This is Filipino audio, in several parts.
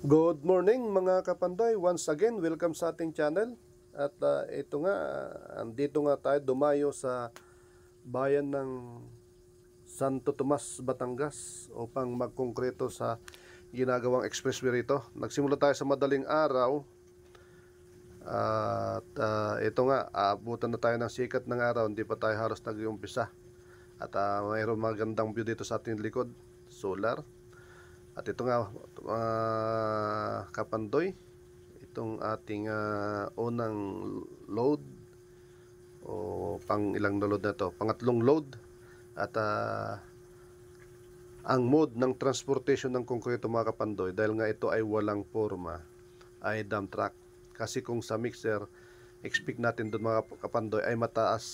Good morning mga kapanday, once again welcome sa ating channel At uh, ito nga, andito nga tayo dumayo sa bayan ng Santo Tomas, Batangas Upang magkongkreto sa ginagawang expressway rito Nagsimula tayo sa madaling araw At uh, ito nga, aabutan na tayo ng sikat ng araw, hindi pa tayo halos nag-umpisa At uh, ah, mayroon magandang view dito sa ating likod, solar at ito nga uh, kapandoy, itong ating uh, unang load o pang ilang load na to, pangatlong load at uh, ang mode ng transportation ng konkreto mga kapandoy dahil nga ito ay walang forma ay dump truck. Kasi kung sa mixer, expect natin doon mga kapandoy ay mataas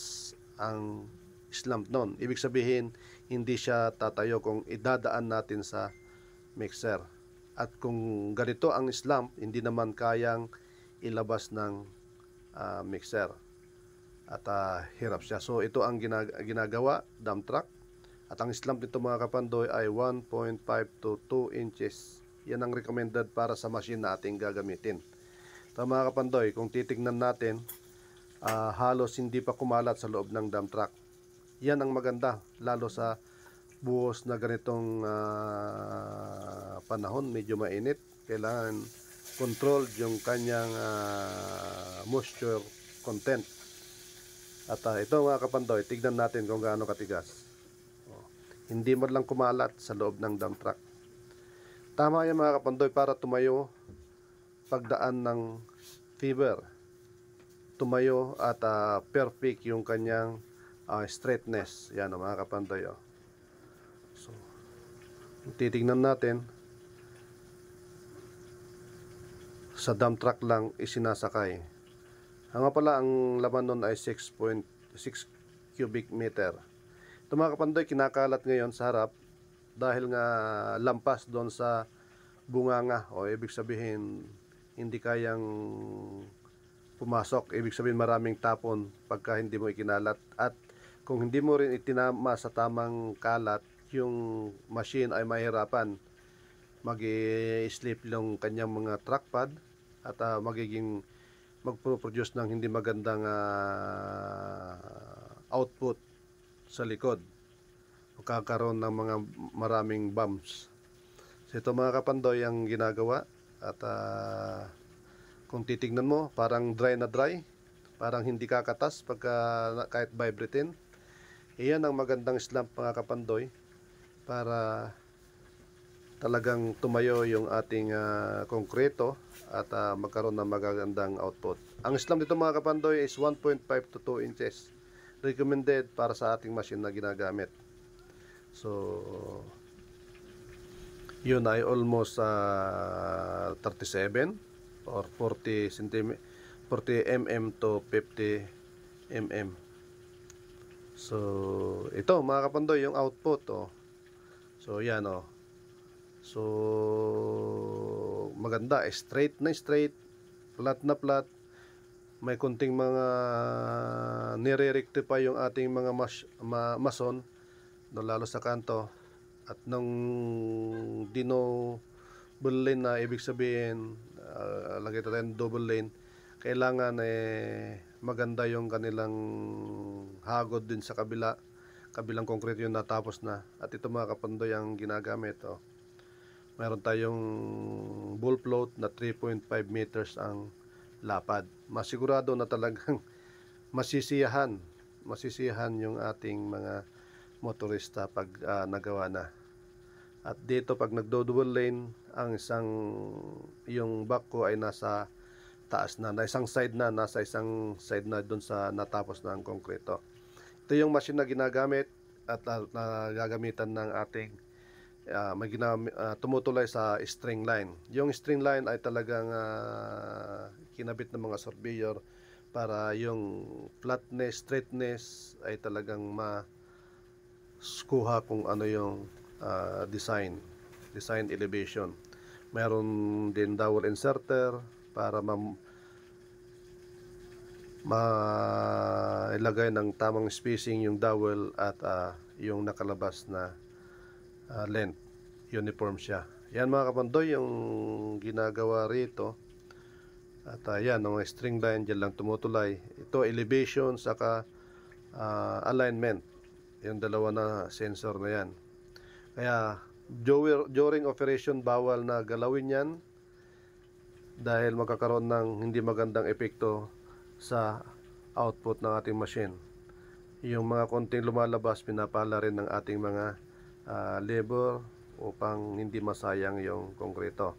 ang slump noon. Ibig sabihin, hindi siya tatayo kung idadaan natin sa mixer. At kung ganito ang slump, hindi naman kayang ilabas ng uh, mixer. At uh, hirap siya. So ito ang ginag ginagawa, dump truck. At ang slump nito mga kapandoy ay 1.5 to 2 inches. Yan ang recommended para sa machine na ating gagamitin. Ito mga kapandoy, kung titignan natin, uh, halos hindi pa kumalat sa loob ng dump truck. Yan ang maganda, lalo sa buhos na ganitong uh, panahon, medyo mainit, kailangan controlled yung kanyang uh, moisture content. At uh, ito mga kapandoy, tignan natin kung gaano katigas. Oh, hindi mo lang kumalat sa loob ng dump truck. Tama yan mga kapandoy para tumayo pagdaan ng fever. Tumayo at uh, perfect yung kanyang uh, straightness. Yan oh, mga kapandoy. Oh titignan natin sa dump truck lang isinasakay ang pala ang laman nun ay 6.6 cubic meter ito mga kapandoy kinakalat ngayon sa harap dahil nga lampas doon sa bunganga o ibig sabihin hindi kayang pumasok ibig sabihin maraming tapon pagka hindi mo ikinalat at kung hindi mo rin itinama sa tamang kalat yung machine ay mahirapan mag-slip yung kanyang mga trackpad at uh, magiging magpo-produce ng hindi magandang uh, output sa likod magkakaroon ng mga maraming bumps so ito mga kapandoy ang ginagawa at uh, kung titignan mo parang dry na dry parang hindi kakatas pagka kahit vibratin iyan ang magandang slump mga kapandoy para talagang tumayo yung ating uh, konkreto at uh, magkaroon ng magagandang output. Ang slam dito mga kapandoy is 1.5 to 2 inches recommended para sa ating machine na ginagamit. So yun ay almost uh, ah, 37 or 40 cm 40 mm to 50 mm. So ito mga kapandoy yung output oh So yan o. Oh. So maganda eh, straight na straight, flat na flat. May kunting mga nire-rectify yung ating mga mas, ma, mason no, lalo sa kanto at nung dino double lane na ibig sabihin uh, lagay natin double lane kailangan eh maganda yung kanilang hagod din sa kabila kabilang concrete yung natapos na at ito mga kapandoy ang ginagamit oh. meron tayong bull float na 3.5 meters ang lapad masigurado na talagang masisiyahan masisiyahan yung ating mga motorista pag uh, nagawa na at dito pag nagdo double lane ang isang yung back ay nasa taas na na isang side na nasa isang side na doon sa natapos na ang konkreto oh. Ito yung machine na ginagamit at uh, gagamitan ng ating uh, may ginam, uh, ah, tumutulay sa string line. Yung string line ay talagang uh, kinabit ng mga surveyor para yung flatness, straightness ay talagang ma skuha kung ano yung uh, design, design elevation. Meron din dowel inserter para ma mailagay ng tamang spacing yung dowel at uh, yung nakalabas na uh, length uniform siya yan mga kapandoy yung ginagawa rito at uh, yan ang string line dyan lang tumutulay ito elevation saka uh, alignment yung dalawa na sensor na yan kaya during operation bawal na galawin yan dahil magkakaroon ng hindi magandang epekto sa output ng ating machine. Yung mga konting lumalabas, pinapala rin ng ating mga uh, labor upang hindi masayang yung konkreto.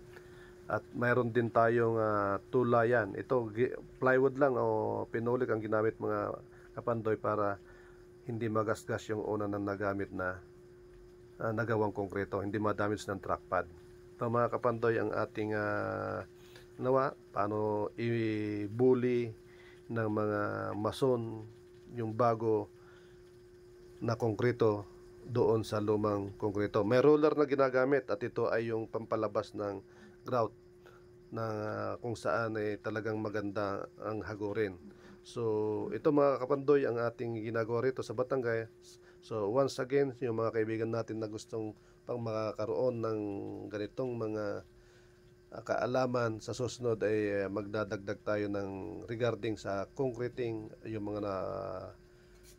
At mayroon din tayong uh, ah, tulayan. Ito, plywood lang o pinulik ang ginamit mga kapandoy para hindi magasgas yung una na nagamit na uh, nagawang konkreto, hindi madamage ng pad. Ito mga kapandoy ang ating uh, nawa, paano i-bully ng mga mason yung bago na konkreto doon sa lumang konkreto. May roller na ginagamit at ito ay yung pampalabas ng grout na kung saan ay talagang maganda ang hagorin. So, ito mga kapandoy ang ating ginagawa rito sa Batangas. So, once again, yung mga kaibigan natin na gustong pang makakaroon ng ganitong mga kaalaman sa susunod ay eh, magdadagdag tayo ng regarding sa concreting yung mga na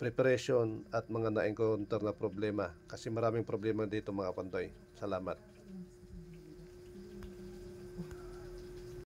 preparation at mga na-encounter na problema kasi maraming problema dito mga pantoy. Salamat.